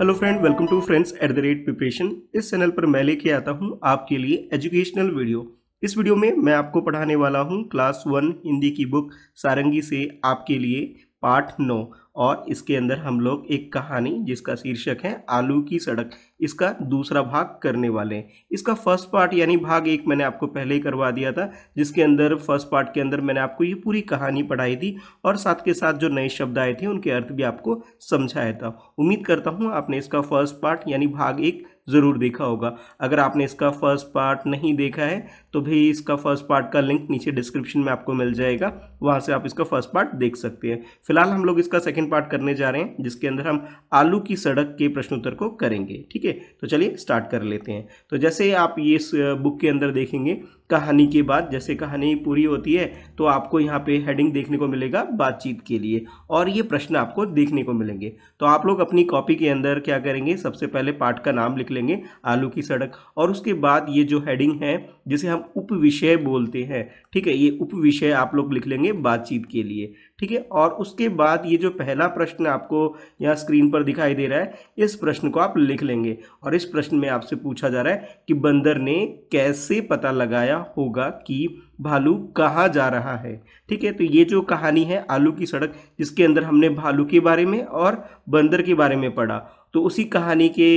Hello friend welcome to friends at the rate preparation इस channel पर मैं लेके आता हूँ आपके लिए एजुकेशनल वीडियो इस वीडियो में मैं आपको पढ़ाने वाला हूँ क्लास वन हिंदी की बुक सारंगी से आपके लिए पार्ट नौ और इसके अंदर हम लोग एक कहानी जिसका शीर्षक है आलू की सड़क इसका दूसरा भाग करने वाले हैं इसका फर्स्ट पार्ट यानी भाग एक मैंने आपको पहले ही करवा दिया था जिसके अंदर फर्स्ट पार्ट के अंदर मैंने आपको ये पूरी कहानी पढ़ाई थी और साथ के साथ जो नए शब्द आए थे उनके अर्थ भी आपको समझाया था उम्मीद करता हूँ आपने इसका फर्स्ट पार्ट यानी भाग एक ज़रूर देखा होगा अगर आपने इसका फर्स्ट पार्ट नहीं देखा है तो भी इसका फर्स्ट पार्ट का लिंक नीचे डिस्क्रिप्शन में आपको मिल जाएगा वहाँ से आप इसका फर्स्ट पार्ट देख सकते हैं फिलहाल हम लोग इसका सेकेंड पार्ट करने जा रहे हैं जिसके अंदर हम आलू की सड़क के प्रश्नोत्तर को करेंगे ठीक है तो चलिए स्टार्ट कर लेते हैं तो जैसे आप ये बुक के अंदर देखेंगे कहानी के बाद जैसे कहानी पूरी होती है तो आपको यहाँ पे हेडिंग देखने को मिलेगा बातचीत के लिए और ये प्रश्न आपको देखने को मिलेंगे तो आप लोग अपनी कॉपी के अंदर क्या करेंगे सबसे पहले पार्ट का नाम लिख लेंगे लेंगे आलू की सड़क और उसके बाद ये जो हेडिंग है जिसे हम उप विषय बोलते हैं ठीक है ये उप विषय आप लोग लिख लेंगे बातचीत के लिए ठीक है और उसके बाद ये जो पहला प्रश्न आपको यहाँ स्क्रीन पर दिखाई दे रहा है इस प्रश्न को आप लिख लेंगे और इस प्रश्न में आपसे पूछा जा रहा है कि बंदर ने कैसे पता लगाया होगा कि भालू कहाँ जा रहा है ठीक है तो ये जो कहानी है आलू की सड़क जिसके अंदर हमने भालू के बारे में और बंदर के बारे में पढ़ा तो उसी कहानी के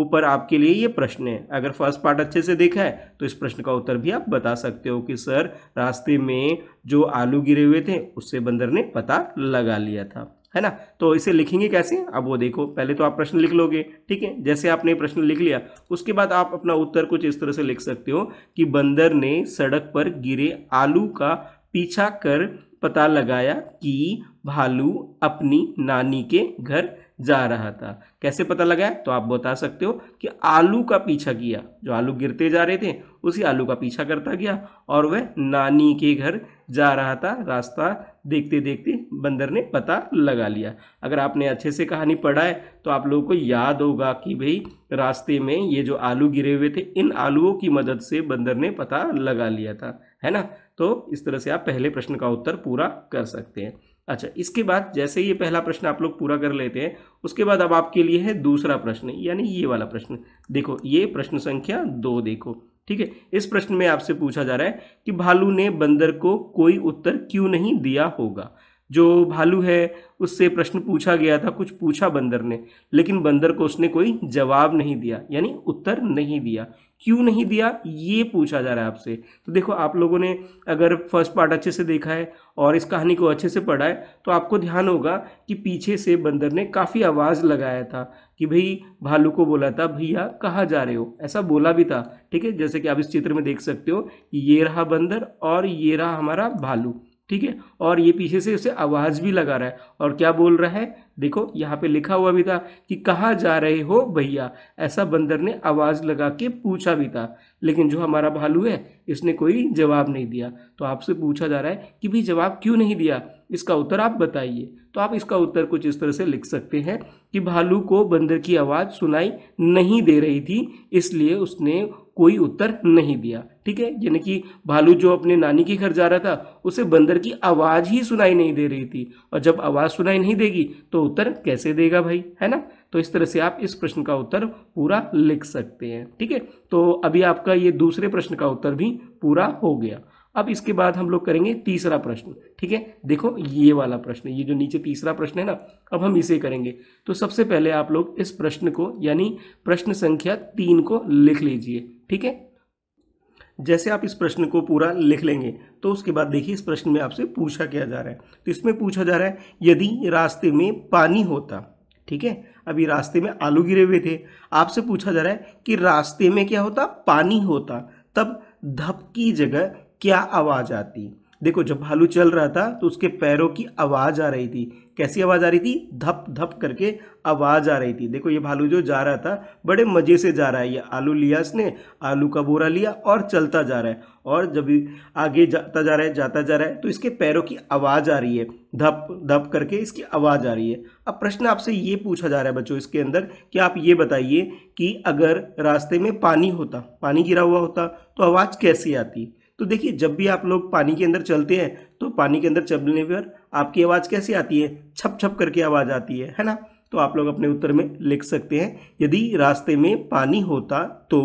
ऊपर आपके लिए ये प्रश्न है अगर फर्स्ट पार्ट अच्छे से देखा है तो इस प्रश्न का उत्तर भी आप बता सकते हो कि सर रास्ते में जो आलू गिरे हुए थे उससे बंदर ने पता लगा लिया था है ना तो इसे लिखेंगे कैसे अब वो देखो पहले तो आप प्रश्न लिख लोगे ठीक है जैसे आपने प्रश्न लिख लिया उसके बाद आप अपना उत्तर कुछ इस तरह से लिख सकते हो कि बंदर ने सड़क पर गिरे आलू का पीछा कर पता लगाया कि भालू अपनी नानी के घर जा रहा था कैसे पता लगा है? तो आप बता सकते हो कि आलू का पीछा किया जो आलू गिरते जा रहे थे उसी आलू का पीछा करता गया और वह नानी के घर जा रहा था रास्ता देखते देखते बंदर ने पता लगा लिया अगर आपने अच्छे से कहानी पढ़ा है तो आप लोगों को याद होगा कि भाई रास्ते में ये जो आलू गिरे हुए थे इन आलुओं की मदद से बंदर ने पता लगा लिया था है ना तो इस तरह से आप पहले प्रश्न का उत्तर पूरा कर सकते हैं अच्छा इसके बाद जैसे ये पहला प्रश्न आप लोग पूरा कर लेते हैं उसके बाद अब आपके लिए है दूसरा प्रश्न यानी ये वाला प्रश्न देखो ये प्रश्न संख्या दो देखो ठीक है इस प्रश्न में आपसे पूछा जा रहा है कि भालू ने बंदर को कोई उत्तर क्यों नहीं दिया होगा जो भालू है उससे प्रश्न पूछा गया था कुछ पूछा बंदर ने लेकिन बंदर को उसने कोई जवाब नहीं दिया यानी उत्तर नहीं दिया क्यों नहीं दिया ये पूछा जा रहा है आपसे तो देखो आप लोगों ने अगर फर्स्ट पार्ट अच्छे से देखा है और इस कहानी को अच्छे से पढ़ा है तो आपको ध्यान होगा कि पीछे से बंदर ने काफ़ी आवाज़ लगाया था कि भाई भालू को बोला था भैया कहाँ जा रहे हो ऐसा बोला भी था ठीक है जैसे कि आप इस चित्र में देख सकते हो ये रहा बंदर और ये रहा हमारा भालू ठीक है और ये पीछे से उसे आवाज़ भी लगा रहा है और क्या बोल रहा है देखो यहाँ पे लिखा हुआ भी था कि कहाँ जा रहे हो भैया ऐसा बंदर ने आवाज़ लगा के पूछा भी था लेकिन जो हमारा भालू है इसने कोई जवाब नहीं दिया तो आपसे पूछा जा रहा है कि भाई जवाब क्यों नहीं दिया इसका उत्तर आप बताइए तो आप इसका उत्तर कुछ इस तरह से लिख सकते हैं कि भालू को बंदर की आवाज़ सुनाई नहीं दे रही थी इसलिए उसने कोई उत्तर नहीं दिया ठीक है यानी कि भालू जो अपने नानी के घर जा रहा था उसे बंदर की आवाज़ ही सुनाई नहीं दे रही थी और जब आवाज़ सुनाई नहीं देगी तो उत्तर कैसे देगा भाई है ना तो इस तरह से आप इस प्रश्न का उत्तर पूरा लिख सकते हैं ठीक है तो अभी आपका ये दूसरे प्रश्न का उत्तर भी पूरा हो गया अब इसके बाद हम लोग करेंगे तीसरा प्रश्न ठीक है देखो ये वाला प्रश्न ये जो नीचे तीसरा प्रश्न है ना अब हम इसे करेंगे तो सबसे पहले आप लोग इस प्रश्न को यानी प्रश्न संख्या तीन को लिख लीजिए ठीक है जैसे आप इस प्रश्न को पूरा लिख लेंगे तो उसके बाद देखिए इस प्रश्न में आपसे पूछा क्या जा रहा है तो इसमें पूछा जा रहा है यदि रास्ते में पानी होता ठीक है अभी रास्ते में आलू गिरे हुए थे आपसे पूछा जा रहा है कि रास्ते में क्या होता पानी होता तब धप की जगह क्या आवाज़ आती देखो जब भालू चल रहा था तो उसके पैरों की आवाज़ आ रही थी कैसी आवाज़ आ रही थी धप धप करके आवाज़ आ रही थी देखो ये भालू जो जा रहा था बड़े मज़े से जा रहा है ये आलू लिया इसने आलू का बोरा लिया और चलता जा रहा है और जब आगे जाता जा रहा है जाता जा रहा है तो इसके पैरों की आवाज़ आ रही है धप धप करके इसकी आवाज़ आ रही है अब प्रश्न आपसे ये पूछा जा रहा है बच्चों इसके अंदर कि आप ये बताइए कि अगर रास्ते में पानी होता पानी गिरा हुआ होता तो आवाज़ कैसी आती तो देखिए जब भी आप लोग पानी के अंदर चलते हैं तो पानी के अंदर चलने पर आपकी आवाज़ कैसी आती है छप छप करके आवाज़ आती है है ना तो आप लोग अपने उत्तर में लिख सकते हैं यदि रास्ते में पानी होता तो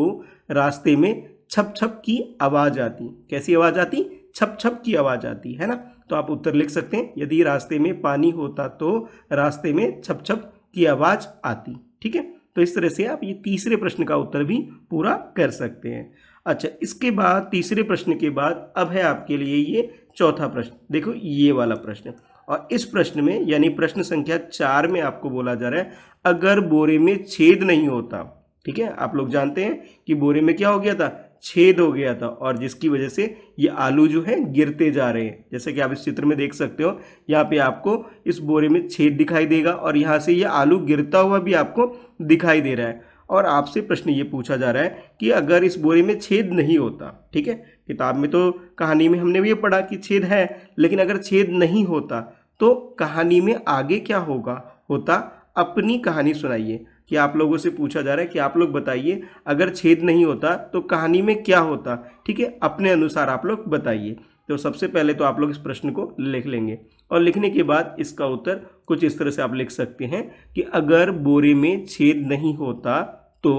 रास्ते में छप छप की आवाज़ आती कैसी आवाज़ आती छप छप की आवाज़ आती है ना तो आप उत्तर लिख सकते हैं यदि रास्ते में पानी होता तो रास्ते में छप छप की आवाज़ आती ठीक है तो इस तरह से आप ये तीसरे प्रश्न का उत्तर भी पूरा कर सकते हैं अच्छा इसके बाद तीसरे प्रश्न के बाद अब है आपके लिए ये चौथा प्रश्न देखो ये वाला प्रश्न और इस प्रश्न में यानी प्रश्न संख्या चार में आपको बोला जा रहा है अगर बोरे में छेद नहीं होता ठीक है आप लोग जानते हैं कि बोरे में क्या हो गया था छेद हो गया था और जिसकी वजह से ये आलू जो है गिरते जा रहे हैं जैसे कि आप इस चित्र में देख सकते हो यहाँ पे आपको इस बोरे में छेद दिखाई देगा और यहाँ से ये आलू गिरता हुआ भी आपको दिखाई दे रहा है और आपसे प्रश्न ये पूछा जा रहा है कि अगर इस बोरे में छेद नहीं होता ठीक है किताब में तो कहानी में हमने भी ये पढ़ा कि छेद है लेकिन अगर छेद नहीं होता तो कहानी में आगे क्या होगा होता अपनी कहानी सुनाइए कि आप लोगों से पूछा जा रहा है कि आप लोग बताइए अगर छेद नहीं होता तो कहानी में क्या होता ठीक है अपने अनुसार आप लोग बताइए तो सबसे पहले तो आप लोग इस प्रश्न को लिख लेंगे और लिखने के बाद इसका उत्तर कुछ इस तरह से आप लिख सकते हैं कि अगर बोरे में छेद नहीं होता तो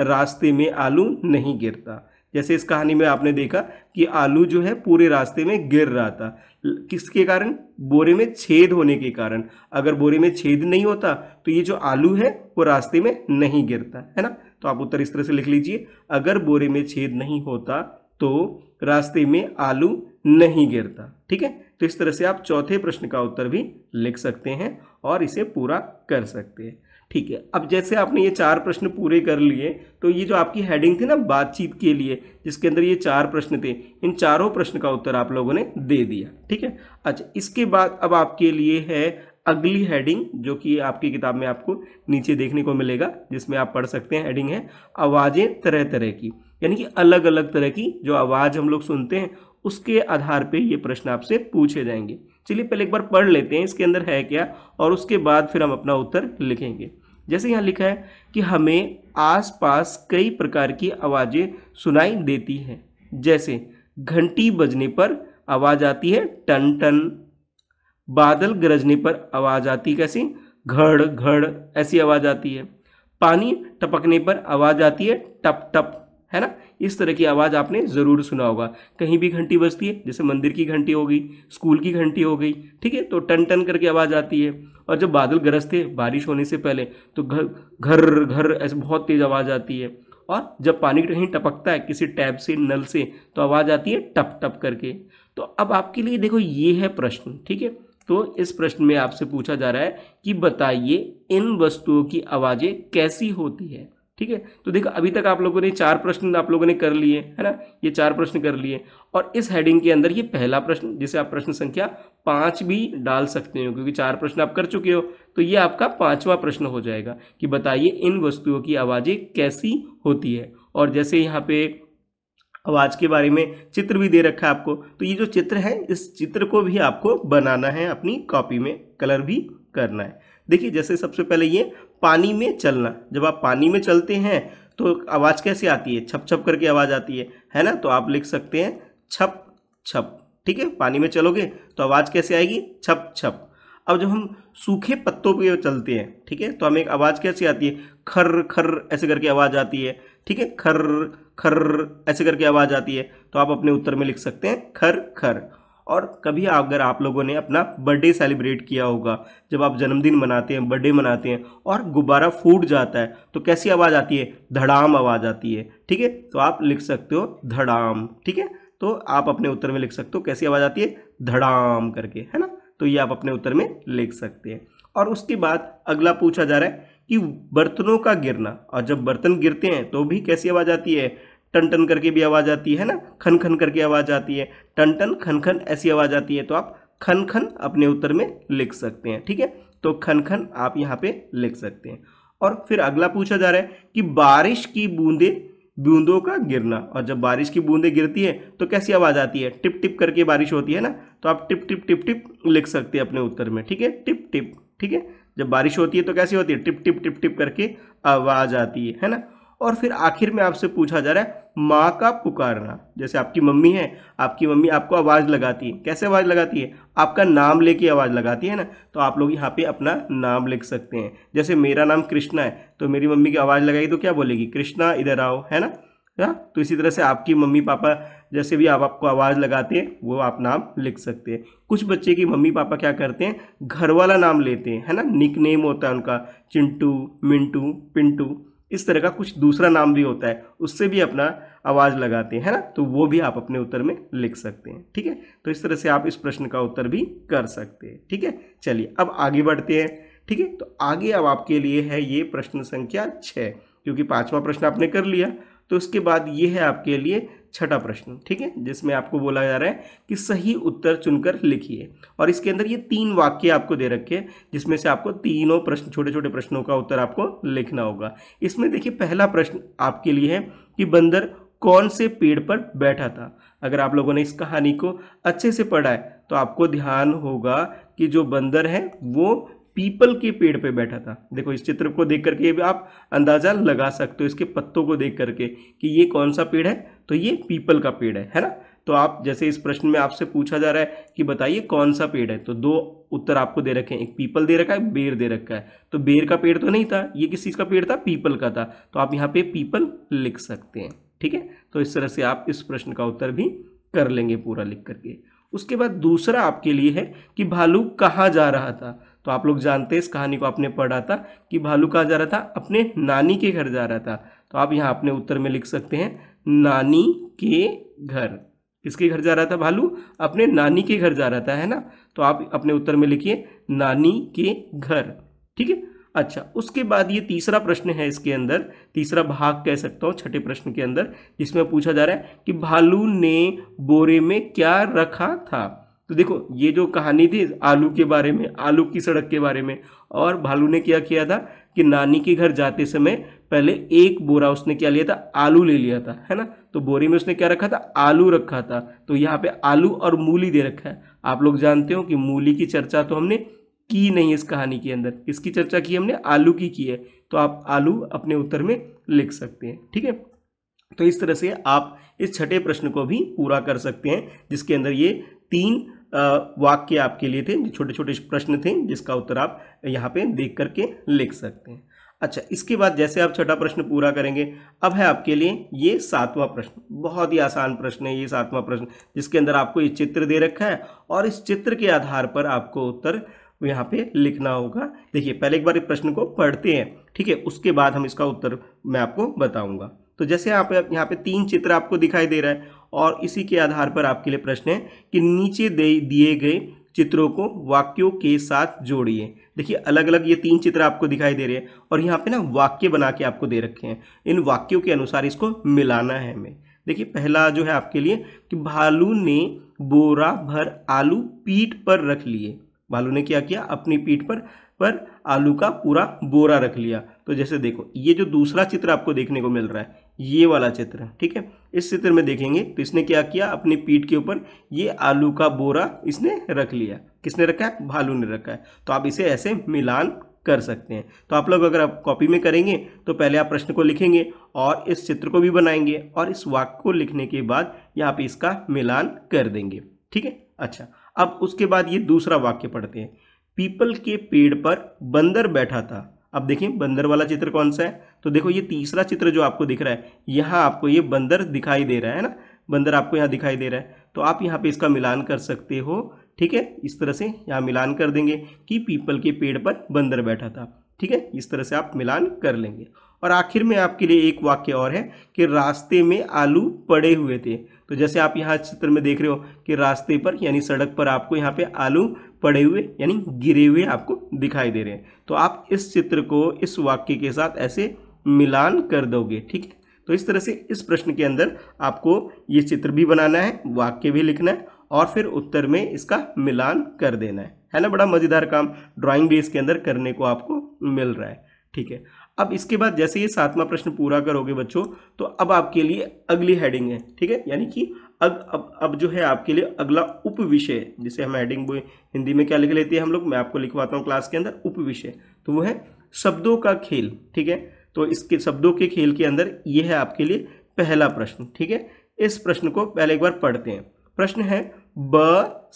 रास्ते में आलू नहीं गिरता जैसे इस कहानी में आपने देखा कि आलू जो है पूरे रास्ते में गिर रहा था किसके कारण बोरे में छेद होने के कारण अगर बोरे में छेद नहीं होता तो ये जो आलू है वो रास्ते में नहीं गिरता है ना तो आप उत्तर इस तरह से लिख लीजिए अगर बोरे में छेद नहीं होता तो रास्ते में आलू नहीं गिरता ठीक है तो इस तरह से आप चौथे प्रश्न का उत्तर भी लिख सकते हैं और इसे पूरा कर सकते हैं ठीक है अब जैसे आपने ये चार प्रश्न पूरे कर लिए तो ये जो आपकी हेडिंग थी ना बातचीत के लिए जिसके अंदर ये चार प्रश्न थे इन चारों प्रश्न का उत्तर आप लोगों ने दे दिया ठीक है अच्छा इसके बाद अब आपके लिए है अगली हेडिंग जो कि आपकी किताब में आपको नीचे देखने को मिलेगा जिसमें आप पढ़ सकते हैं हेडिंग है आवाज़ें तरह तरह की यानी कि अलग अलग तरह की जो आवाज़ हम लोग सुनते हैं उसके आधार पे ये प्रश्न आपसे पूछे जाएंगे चलिए पहले एक बार पढ़ लेते हैं इसके अंदर है क्या और उसके बाद फिर हम अपना उत्तर लिखेंगे जैसे यहाँ लिखा है कि हमें आसपास कई प्रकार की आवाज़ें सुनाई देती हैं जैसे घंटी बजने पर आवाज़ आती है टन टन बादल गरजने पर आवाज़ आती कैसी घड़ घड़ ऐसी आवाज़ आती है पानी टपकने पर आवाज़ आती है टप टप है ना इस तरह की आवाज़ आपने ज़रूर सुना होगा कहीं भी घंटी बजती है जैसे मंदिर की घंटी हो गई स्कूल की घंटी हो गई ठीक है तो टन टन करके आवाज़ आती है और जब बादल गरजते बारिश होने से पहले तो घर घर घर ऐसे बहुत तेज़ आवाज़ आती है और जब पानी कहीं टपकता है किसी टैब से नल से तो आवाज़ आती है टप टप करके तो अब आपके लिए देखो ये है प्रश्न ठीक है तो इस प्रश्न में आपसे पूछा जा रहा है कि बताइए इन वस्तुओं की आवाज़ें कैसी होती है ठीक है तो देखो अभी तक आप लोगों ने चार प्रश्न आप लोगों ने कर लिए है ना ये चार प्रश्न कर लिए और इस हेडिंग के अंदर ये पहला प्रश्न जिसे आप प्रश्न संख्या पाँच भी डाल सकते हो क्योंकि चार प्रश्न आप कर चुके हो तो ये आपका पांचवा प्रश्न हो जाएगा कि बताइए इन वस्तुओं की आवाज़ें कैसी होती है और जैसे यहाँ पे आवाज़ के बारे में चित्र भी दे रखा है आपको तो ये जो चित्र है इस चित्र को भी आपको बनाना है अपनी कॉपी में कलर भी करना है देखिए जैसे सबसे पहले ये पानी में चलना जब आप पानी में चलते हैं तो आवाज़ कैसे आती है छप छप करके आवाज़ आती है है ना तो आप लिख सकते हैं छप छप ठीक है पानी में चलोगे तो आवाज़ कैसे आएगी छप छप अब जब हम सूखे पत्तों पे चलते हैं ठीक है तो हमें एक आवाज़ कैसी आती है खर खर ऐसे करके आवाज़ आती है ठीक है खर खर ऐसे करके आवाज़ आती है तो आप अपने उत्तर में लिख सकते हैं खर खर और कभी अगर आप लोगों ने अपना बर्थडे सेलिब्रेट किया होगा जब आप जन्मदिन मनाते हैं बर्थडे मनाते हैं और गुब्बारा फूट जाता है तो कैसी आवाज़ आती है धड़ाम आवाज़ आती है ठीक है तो आप लिख सकते हो धड़ाम ठीक है तो आप अपने उत्तर में लिख सकते हो कैसी आवाज़ आती है धड़ाम करके है ना तो ये आप अपने उत्तर में लिख सकते हैं और उसके बाद अगला पूछा जा रहा है कि बर्तनों का गिरना और जब बर्तन गिरते हैं तो भी कैसी आवाज़ आती है टन टन करके भी आवाज़ आती है ना खन खन करके आवाज़ आती है टन टन खन खन ऐसी आवाज़ आती है तो आप खन खन अपने उत्तर में लिख सकते हैं ठीक है तो खन खन आप यहाँ पे लिख सकते हैं और फिर अगला पूछा जा रहा है कि बारिश की बूंदे बूंदों का गिरना और जब बारिश की बूंदें गिरती है तो कैसी आवाज़ आती है टिप टिप करके बारिश होती है ना तो आप टिप टिप टिप टिप लिख सकते हैं अपने उत्तर में ठीक है टिप टिप ठीक है जब बारिश होती है तो कैसी होती है टिप टिप टिप टिप करके आवाज़ आती है है ना और फिर आखिर में आपसे पूछा जा रहा है माँ का पुकारना जैसे आपकी मम्मी है आपकी मम्मी आपको आवाज़ लगाती है कैसे आवाज़ लगाती है आपका नाम लेके आवाज़ लगाती है ना तो आप लोग यहाँ पे अपना नाम लिख सकते हैं जैसे मेरा नाम कृष्णा है तो मेरी मम्मी की आवाज़ लगाई तो क्या बोलेगी कृष्णा इधर आओ है ना या तो इसी तरह से आपकी मम्मी पापा जैसे भी आप आपको आवाज़ लगाते हैं वो आप नाम लिख सकते हैं कुछ बच्चे की मम्मी पापा क्या करते हैं घर वाला नाम लेते हैं है ना निक नेम होता है उनका चिंटू मिंटू पिंटू इस तरह का कुछ दूसरा नाम भी होता है उससे भी अपना आवाज़ लगाते हैं ना तो वो भी आप अपने उत्तर में लिख सकते हैं ठीक है तो इस तरह से आप इस प्रश्न का उत्तर भी कर सकते हैं ठीक है चलिए अब आगे बढ़ते हैं ठीक है तो आगे अब आपके लिए है ये प्रश्न संख्या छः क्योंकि पाँचवा प्रश्न आपने कर लिया तो उसके बाद ये है आपके लिए छठा प्रश्न ठीक है जिसमें आपको बोला जा रहा है कि सही उत्तर चुनकर लिखिए और इसके अंदर ये तीन वाक्य आपको दे रखे हैं जिसमें से आपको तीनों प्रश्न छोटे छोटे प्रश्नों का उत्तर आपको लिखना होगा इसमें देखिए पहला प्रश्न आपके लिए है कि बंदर कौन से पेड़ पर बैठा था अगर आप लोगों ने इस कहानी को अच्छे से पढ़ा है तो आपको ध्यान होगा कि जो बंदर है वो पीपल के पेड़ पे बैठा था देखो इस चित्र को देख करके आप अंदाज़ा लगा सकते हो इसके पत्तों को देख करके कि ये कौन सा पेड़ है तो ये पीपल का पेड़ है है ना तो आप जैसे इस प्रश्न में आपसे पूछा जा रहा है कि बताइए कौन सा पेड़ है तो दो उत्तर आपको दे रखे हैं एक पीपल दे रखा है बेर दे रखा है तो बेर का पेड़ तो नहीं था ये किस चीज़ का पेड़ था पीपल का था तो आप यहाँ पे पीपल लिख सकते हैं ठीक है तो इस तरह से आप इस प्रश्न का उत्तर भी कर लेंगे पूरा लिख करके उसके बाद दूसरा आपके लिए है कि भालू कहाँ जा रहा था तो आप लोग जानते हैं इस कहानी को आपने पढ़ा था कि भालू कहाँ जा रहा था अपने नानी के घर जा रहा था तो आप यहाँ अपने उत्तर में लिख सकते हैं नानी के घर किसके घर जा रहा था भालू अपने नानी के घर जा रहा था है ना तो आप अपने उत्तर में लिखिए नानी के घर ठीक है अच्छा उसके बाद ये तीसरा प्रश्न है इसके अंदर तीसरा भाग कह सकता हूँ छठे प्रश्न के अंदर जिसमें पूछा जा रहा है कि भालू ने बोरे में क्या रखा था तो देखो ये जो कहानी थी आलू के बारे में आलू की सड़क के बारे में और भालू ने क्या किया था कि नानी के घर जाते समय पहले एक बोरा उसने क्या लिया था आलू ले लिया था है ना तो बोरी में उसने क्या रखा था आलू रखा था तो यहाँ पे आलू और मूली दे रखा है आप लोग जानते हो कि मूली की चर्चा तो हमने की नहीं इस कहानी के अंदर इसकी चर्चा की हमने आलू की की है तो आप आलू अपने उत्तर में लिख सकते हैं ठीक है तो इस तरह से आप इस छठे प्रश्न को भी पूरा कर सकते हैं जिसके अंदर ये तीन वाक्य आपके लिए थे जो छोटे छोटे प्रश्न थे जिसका उत्तर आप यहाँ पे देख करके लिख सकते हैं अच्छा इसके बाद जैसे आप छठा प्रश्न पूरा करेंगे अब है आपके लिए ये सातवां प्रश्न बहुत ही आसान प्रश्न है ये सातवां प्रश्न जिसके अंदर आपको ये चित्र दे रखा है और इस चित्र के आधार पर आपको उत्तर यहाँ पे लिखना होगा देखिए पहले एक बार इस प्रश्न को पढ़ते हैं ठीक है उसके बाद हम इसका उत्तर मैं आपको बताऊँगा तो जैसे आप यहाँ पे तीन चित्र आपको दिखाई दे रहा है और इसी के आधार पर आपके लिए प्रश्न है कि नीचे दिए गए चित्रों को वाक्यों के साथ जोड़िए देखिए अलग अलग ये तीन चित्र आपको दिखाई दे रहे हैं और यहाँ पे ना वाक्य बना के आपको दे रखे हैं इन वाक्यों के अनुसार इसको मिलाना है हमें देखिए पहला जो है आपके लिए कि भालू ने बोरा भर आलू पीठ पर रख लिए भालू ने क्या किया अपनी पीठ पर पर आलू का पूरा बोरा रख लिया तो जैसे देखो ये जो दूसरा चित्र आपको देखने को मिल रहा है ये वाला चित्र ठीक है इस चित्र में देखेंगे तो इसने क्या किया अपनी पीठ के ऊपर ये आलू का बोरा इसने रख लिया किसने रखा है भालू ने रखा है तो आप इसे ऐसे मिलान कर सकते हैं तो आप लोग अगर आप कॉपी में करेंगे तो पहले आप प्रश्न को लिखेंगे और इस चित्र को भी बनाएंगे और इस वाक्य को लिखने के बाद यहाँ पे इसका मिलान कर देंगे ठीक है अच्छा अब उसके बाद ये दूसरा वाक्य पढ़ते हैं पीपल के पेड़ पर बंदर बैठा था अब देखिए बंदर वाला चित्र कौन सा है तो देखो ये तीसरा चित्र जो आपको दिख रहा है यहाँ आपको ये बंदर दिखाई दे रहा है ना बंदर आपको यहाँ दिखाई दे रहा है तो आप यहाँ पे इसका मिलान कर सकते हो ठीक है इस तरह से यहाँ मिलान कर देंगे कि पीपल के पेड़ पर बंदर बैठा था ठीक है इस तरह से आप मिलान कर लेंगे और आखिर में आपके लिए एक वाक्य और है कि रास्ते में आलू पड़े हुए थे तो जैसे आप यहाँ चित्र में देख रहे हो कि रास्ते पर यानी सड़क पर आपको यहाँ पे आलू पड़े हुए यानी गिरे हुए आपको दिखाई दे रहे हैं तो आप इस चित्र को इस वाक्य के साथ ऐसे मिलान कर दोगे ठीक है तो इस तरह से इस प्रश्न के अंदर आपको ये चित्र भी बनाना है वाक्य भी लिखना है और फिर उत्तर में इसका मिलान कर देना है है ना बड़ा मज़ेदार काम ड्राइंग भी इसके अंदर करने को आपको मिल रहा है ठीक है अब इसके बाद जैसे ये सातवां प्रश्न पूरा करोगे बच्चों तो अब आपके लिए अगली हेडिंग है ठीक है यानी कि अब अब अब जो है आपके लिए अगला उप विषय जिसे हम हेडिंग हिंदी में क्या लिख लेते हैं हम लोग मैं आपको लिखवाता हूँ क्लास के अंदर उप विषय तो वो है शब्दों का खेल ठीक है तो इसके शब्दों के खेल के अंदर ये है आपके लिए पहला प्रश्न ठीक है इस प्रश्न को पहले एक बार पढ़ते हैं प्रश्न है ब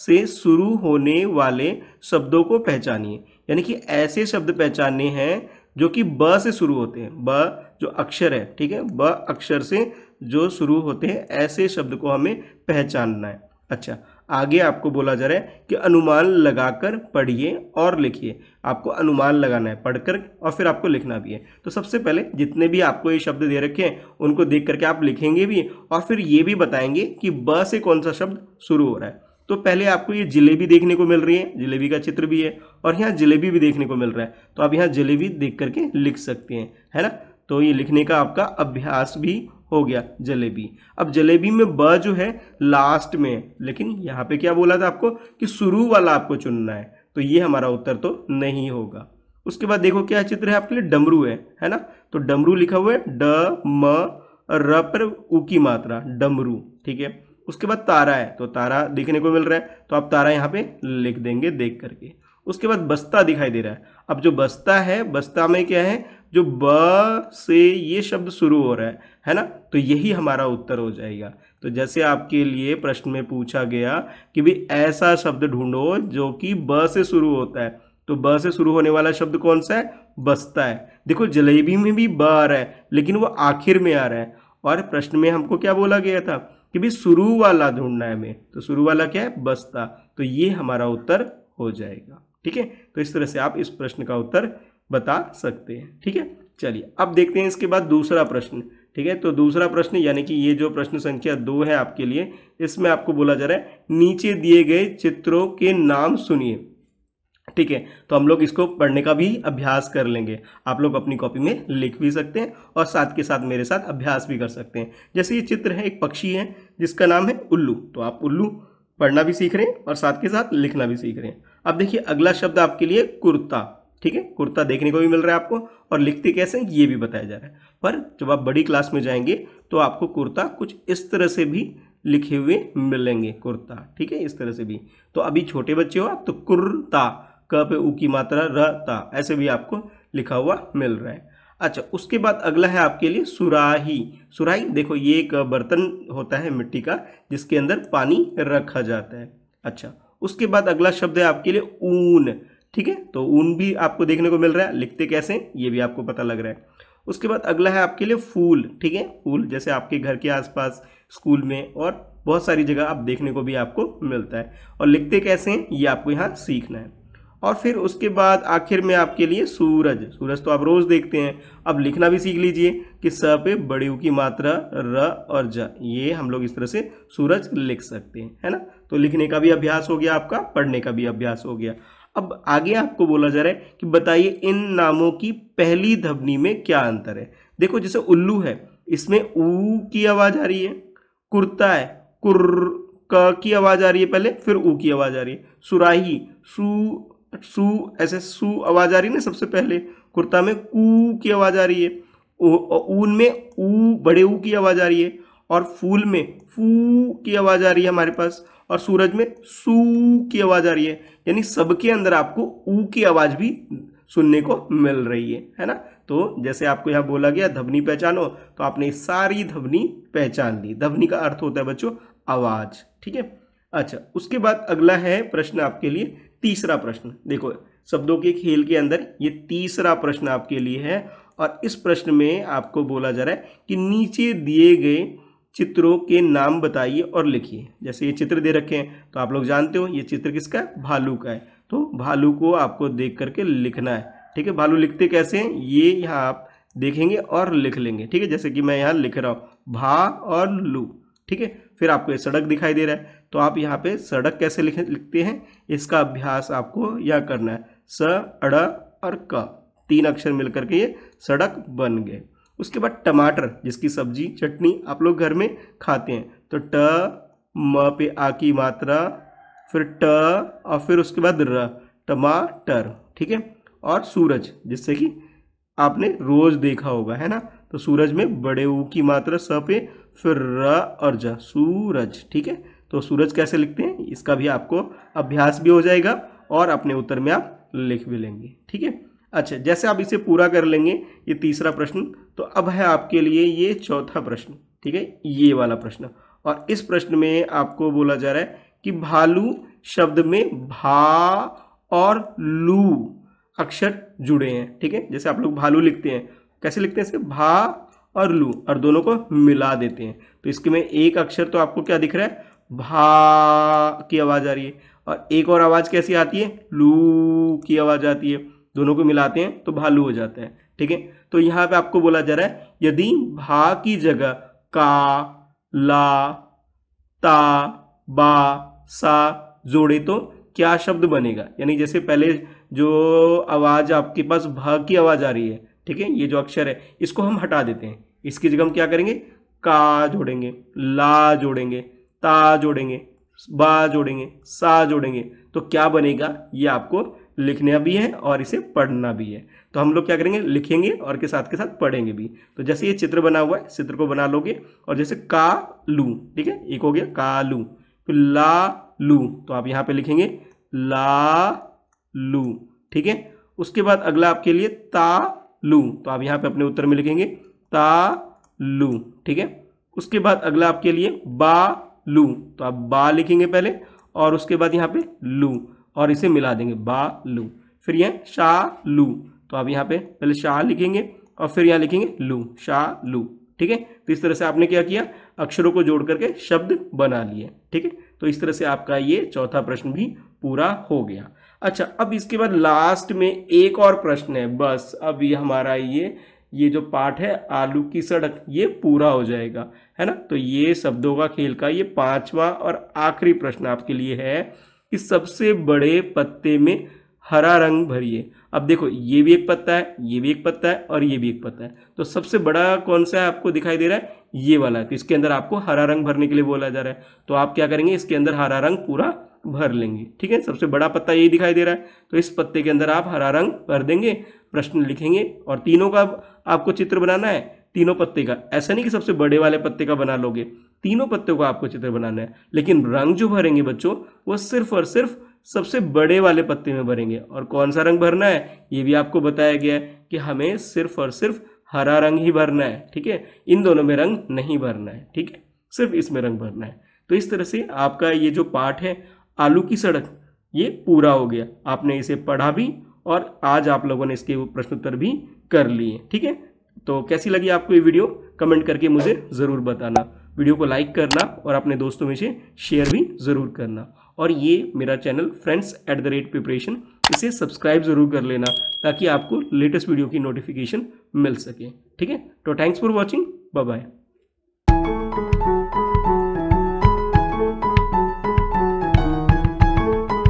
से शुरू होने वाले शब्दों को पहचानिए यानी कि ऐसे शब्द पहचानने हैं जो कि ब से शुरू होते हैं ब जो अक्षर है ठीक है ब अक्षर से जो शुरू होते हैं ऐसे शब्द को हमें पहचानना है अच्छा आगे आपको बोला जा रहा है कि अनुमान लगाकर पढ़िए और लिखिए आपको अनुमान लगाना है पढ़कर और फिर आपको लिखना भी है तो सबसे पहले जितने भी आपको ये शब्द दे रखे हैं उनको देख करके आप लिखेंगे भी और फिर ये भी बताएंगे कि ब से कौन सा शब्द शुरू हो रहा है तो पहले आपको ये जिलेबी देखने को मिल रही है जिलेबी का चित्र भी है और यहाँ जिलेबी भी देखने को मिल रहा है तो आप यहाँ जिलेबी देख करके लिख सकते हैं है ना तो ये लिखने का आपका अभ्यास भी हो गया जलेबी अब जलेबी में ब जो है लास्ट में लेकिन यहाँ पे क्या बोला था आपको कि शुरू वाला आपको चुनना है तो ये हमारा उत्तर तो नहीं होगा उसके बाद देखो क्या चित्र है आपके लिए डमरू है है ना तो डमरू लिखा हुआ है ड म र पर उ की मात्रा डमरू ठीक है उसके बाद तारा है तो तारा देखने को मिल रहा है तो आप तारा यहाँ पे लिख देंगे देख करके उसके बाद बस्ता दिखाई दे रहा है अब जो बस्ता है बस्ता में क्या है जो ब से ये शब्द शुरू हो रहा है है ना तो यही हमारा उत्तर हो जाएगा तो जैसे आपके लिए प्रश्न में पूछा गया कि भी ऐसा शब्द ढूंढो जो कि ब से शुरू होता है तो ब से शुरू होने वाला शब्द कौन सा है बस्ता है देखो जलेबी में भी ब आ रहा है लेकिन वो आखिर में आ रहा है और प्रश्न में हमको क्या बोला गया था कि भाई शुरू वाला ढूंढना है हमें तो शुरू वाला क्या है बस्ता तो ये हमारा उत्तर हो जाएगा ठीक है तो इस तरह से आप इस प्रश्न का उत्तर बता सकते हैं ठीक है चलिए अब देखते हैं इसके बाद दूसरा प्रश्न ठीक है तो दूसरा प्रश्न यानी कि ये जो प्रश्न संख्या दो है आपके लिए इसमें आपको बोला जा रहा है नीचे दिए गए चित्रों के नाम सुनिए ठीक है तो हम लोग इसको पढ़ने का भी अभ्यास कर लेंगे आप लोग अपनी कॉपी में लिख भी सकते हैं और साथ के साथ मेरे साथ अभ्यास भी कर सकते हैं जैसे ये चित्र है एक पक्षी है जिसका नाम है उल्लू तो आप उल्लू पढ़ना भी सीख रहे हैं और साथ के साथ लिखना भी सीख रहे हैं अब देखिए अगला शब्द आपके लिए कुर्ता ठीक है कुर्ता देखने को भी मिल रहा है आपको और लिखते कैसे हैं ये भी बताया जा रहा है पर जब आप बड़ी क्लास में जाएंगे तो आपको कुर्ता कुछ इस तरह से भी लिखे हुए मिलेंगे कुर्ता ठीक है इस तरह से भी तो अभी छोटे बच्चे हो आप तो कुर्ता क पे ऊ की मात्रा र ता ऐसे भी आपको लिखा हुआ मिल रहा है अच्छा उसके बाद अगला है आपके लिए सुराही सुराही देखो ये एक बर्तन होता है मिट्टी का जिसके अंदर पानी रखा जाता है अच्छा उसके बाद अगला शब्द है आपके लिए ऊन ठीक है तो ऊन भी आपको देखने को मिल रहा है लिखते कैसे ये भी आपको पता लग रहा है उसके बाद अगला है आपके लिए फूल ठीक है फूल जैसे आपके घर के आसपास स्कूल में और बहुत सारी जगह आप देखने को भी आपको मिलता है और लिखते कैसे हैं ये आपको यहाँ सीखना है और फिर उसके बाद आखिर में आपके लिए सूरज सूरज तो आप रोज़ देखते हैं अब लिखना भी सीख लीजिए कि स पे बड़ी की मात्रा र और ज ये हम लोग इस तरह से सूरज लिख सकते हैं है ना तो लिखने का भी अभ्यास हो गया आपका पढ़ने का भी अभ्यास हो गया अब आगे आपको बोला जा रहा है कि बताइए इन नामों की पहली धबनी में क्या अंतर है देखो जैसे उल्लू है इसमें ऊ की आवाज़ आ रही है कुर्ता है कुर की आवाज़ आ रही है पहले फिर ऊ की आवाज़ आ रही है सुराही सु सू ऐसे सू आवाज आ रही है ना सबसे पहले कुर्ता में कू की आवाज आ रही है ऊन में ऊ बड़े ऊ की आवाज आ रही है और फूल में फू की आवाज आ रही है हमारे पास और सूरज में सू की आवाज आ रही है यानी सबके अंदर आपको ऊ की आवाज भी सुनने को मिल रही है है ना तो जैसे आपको यहाँ बोला गया धवनी पहचानो तो आपने सारी धवनी पहचान ली धवनी का अर्थ होता है बच्चों आवाज ठीक है अच्छा उसके बाद अगला है प्रश्न आपके लिए तीसरा प्रश्न देखो शब्दों के खेल के अंदर ये तीसरा प्रश्न आपके लिए है और इस प्रश्न में आपको बोला जा रहा है कि नीचे दिए गए चित्रों के नाम बताइए और लिखिए जैसे ये चित्र दे रखे हैं तो आप लोग जानते हो ये चित्र किसका है भालू का है तो भालू को आपको देख करके लिखना है ठीक है भालू लिखते कैसे हैं ये यहाँ आप देखेंगे और लिख लेंगे ठीक है जैसे कि मैं यहाँ लिख रहा हूँ भा और लू ठीक है फिर आपको ये सड़क दिखाई दे रहा है तो आप यहाँ पे सड़क कैसे लिख लिखते हैं इसका अभ्यास आपको यह करना है स अड़ और क तीन अक्षर मिलकर के ये सड़क बन गए उसके बाद टमाटर जिसकी सब्जी चटनी आप लोग घर में खाते हैं तो ट म पे आ की मात्रा फिर ट और फिर उसके बाद र टमाटर ठीक है और सूरज जिससे कि आपने रोज देखा होगा है ना तो सूरज में बड़े ऊ की मात्रा स पे फिर र और ज सूरज ठीक है तो सूरज कैसे लिखते हैं इसका भी आपको अभ्यास भी हो जाएगा और अपने उत्तर में आप लिख भी लेंगे ठीक है अच्छा जैसे आप इसे पूरा कर लेंगे ये तीसरा प्रश्न तो अब है आपके लिए ये चौथा प्रश्न ठीक है ये वाला प्रश्न और इस प्रश्न में आपको बोला जा रहा है कि भालू शब्द में भा और लू अक्षर जुड़े हैं ठीक है जैसे आप लोग भालू लिखते हैं कैसे लिखते हैं इसे भा और लू और दोनों को मिला देते हैं तो इसके में एक अक्षर तो आपको क्या दिख रहा है भा की आवाज़ आ रही है और एक और आवाज़ कैसी आती है लू की आवाज़ आती है दोनों को मिलाते हैं तो भालू हो जाता है ठीक है तो यहाँ पे आपको बोला जा रहा है यदि भा की जगह का ला ता बा सा जोड़े तो क्या शब्द बनेगा यानी जैसे पहले जो आवाज़ आपके पास भा की आवाज़ आ रही है ठीक है ये जो अक्षर है इसको हम हटा देते हैं इसकी जगह हम क्या करेंगे का जोड़ेंगे ला जोड़ेंगे ता जोड़ेंगे बा जोड़ेंगे सा जोड़ेंगे तो क्या बनेगा ये आपको लिखना भी है और इसे पढ़ना भी है तो हम लोग क्या करेंगे लिखेंगे और के साथ के साथ पढ़ेंगे भी तो जैसे ये चित्र बना हुआ है चित्र को बना लोगे और जैसे का लू ठीक है एक हो गया का लू फिर ला लू तो आप यहाँ पे लिखेंगे ला लू ठीक है उसके बाद अगला आपके लिए ता लू तो आप यहाँ पे अपने उत्तर में लिखेंगे ता लू ठीक है उसके बाद अगला आपके लिए बा लू तो आप बा लिखेंगे पहले और उसके बाद यहाँ पे लू और इसे मिला देंगे बा लू फिर यहाँ शाह लू तो आप यहाँ पे पहले शाह लिखेंगे और फिर यहाँ लिखेंगे लू शाह लू ठीक है तो इस तरह से आपने क्या किया अक्षरों को जोड़ करके शब्द बना लिए ठीक है तो इस तरह से आपका ये चौथा प्रश्न भी पूरा हो गया अच्छा अब इसके बाद लास्ट में एक और प्रश्न है बस अब ये हमारा ये ये जो पार्ट है आलू की सड़क ये पूरा हो जाएगा है ना तो ये शब्दों का खेल का ये पांचवा और आखिरी प्रश्न आपके लिए है कि सबसे बड़े पत्ते में हरा रंग भरिए अब देखो ये भी एक पत्ता है ये भी एक पत्ता है और ये भी एक पत्ता है तो सबसे बड़ा कौन सा है आपको दिखाई दे रहा है ये वाला है तो इसके अंदर आपको हरा रंग भरने के लिए बोला जा रहा है तो आप क्या करेंगे इसके अंदर हरा रंग पूरा भर लेंगे ठीक है सबसे बड़ा पत्ता यही दिखाई दे रहा है तो इस पत्ते के अंदर आप हरा रंग भर देंगे प्रश्न लिखेंगे और तीनों का आपको चित्र बनाना है तीनों पत्ते का ऐसा नहीं कि सबसे बड़े वाले पत्ते का बना लोगे तीनों पत्तों का आपको चित्र बनाना है लेकिन रंग जो भरेंगे बच्चों वो सिर्फ और सिर्फ सबसे बड़े वाले पत्ते में भरेंगे और कौन सा रंग भरना है ये भी आपको बताया गया है कि हमें सिर्फ और सिर्फ हरा रंग ही भरना है ठीक है इन दोनों में रंग नहीं भरना है ठीक है सिर्फ इसमें रंग भरना है तो इस तरह से आपका ये जो पाठ है आलू की सड़क ये पूरा हो गया आपने इसे पढ़ा भी और आज आप लोगों ने इसके प्रश्नोत्तर भी कर लिए ठीक है तो कैसी लगी आपको ये वीडियो कमेंट करके मुझे ज़रूर बताना वीडियो को लाइक करना और अपने दोस्तों में से शेयर भी ज़रूर करना और ये मेरा channel friends at the rate preparation इसे सब्सक्राइब ज़रूर कर लेना ताकि आपको लेटेस्ट वीडियो की नोटिफिकेशन मिल सके ठीक है तो थैंक्स फॉर वॉचिंग बाय